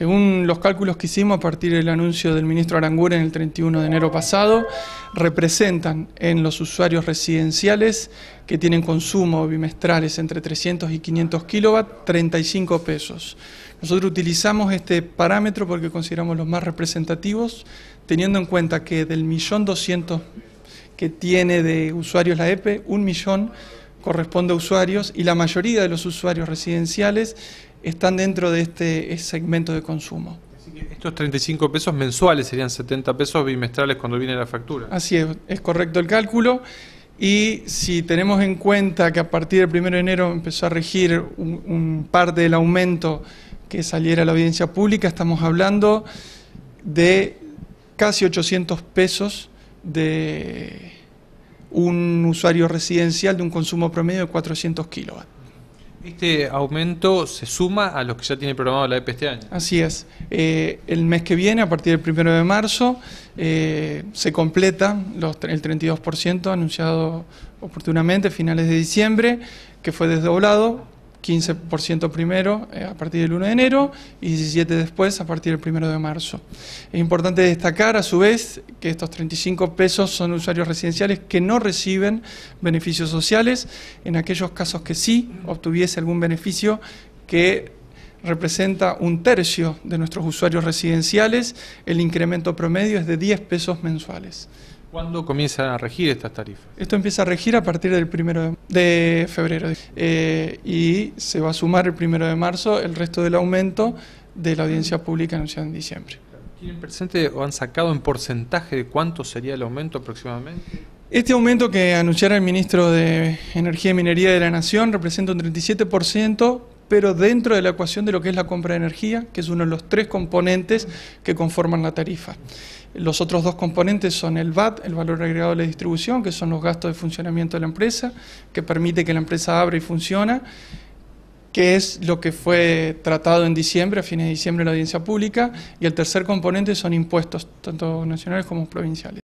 Según los cálculos que hicimos a partir del anuncio del ministro Aranguren en el 31 de enero pasado, representan en los usuarios residenciales que tienen consumo bimestrales entre 300 y 500 kilovat 35 pesos. Nosotros utilizamos este parámetro porque consideramos los más representativos, teniendo en cuenta que del millón 200 que tiene de usuarios la EPE, un millón corresponde a usuarios y la mayoría de los usuarios residenciales están dentro de este segmento de consumo. estos 35 pesos mensuales serían 70 pesos bimestrales cuando viene la factura. Así es, es correcto el cálculo. Y si tenemos en cuenta que a partir del 1 de enero empezó a regir un, par del aumento que saliera a la audiencia pública, estamos hablando de casi 800 pesos de un usuario residencial de un consumo promedio de 400 kilovatios. Este aumento se suma a los que ya tiene programado la EP este año. Así es. Eh, el mes que viene, a partir del primero de marzo, eh, se completa los, el 32% anunciado oportunamente, finales de diciembre, que fue desdoblado 15% primero eh, a partir del 1 de enero y 17% después a partir del 1 de marzo. Es importante destacar a su vez que estos 35 pesos son usuarios residenciales que no reciben beneficios sociales. En aquellos casos que sí obtuviese algún beneficio que representa un tercio de nuestros usuarios residenciales, el incremento promedio es de 10 pesos mensuales. ¿Cuándo comienzan a regir estas tarifas? Esto empieza a regir a partir del 1 de marzo de febrero. Eh, y se va a sumar el primero de marzo el resto del aumento de la audiencia pública anunciada en diciembre. ¿Tienen presente o han sacado en porcentaje de cuánto sería el aumento aproximadamente? Este aumento que anunciara el ministro de Energía y Minería de la Nación representa un 37% pero dentro de la ecuación de lo que es la compra de energía, que es uno de los tres componentes que conforman la tarifa. Los otros dos componentes son el VAT, el valor agregado de la distribución, que son los gastos de funcionamiento de la empresa, que permite que la empresa abra y funcione, que es lo que fue tratado en diciembre, a fines de diciembre en la audiencia pública, y el tercer componente son impuestos, tanto nacionales como provinciales.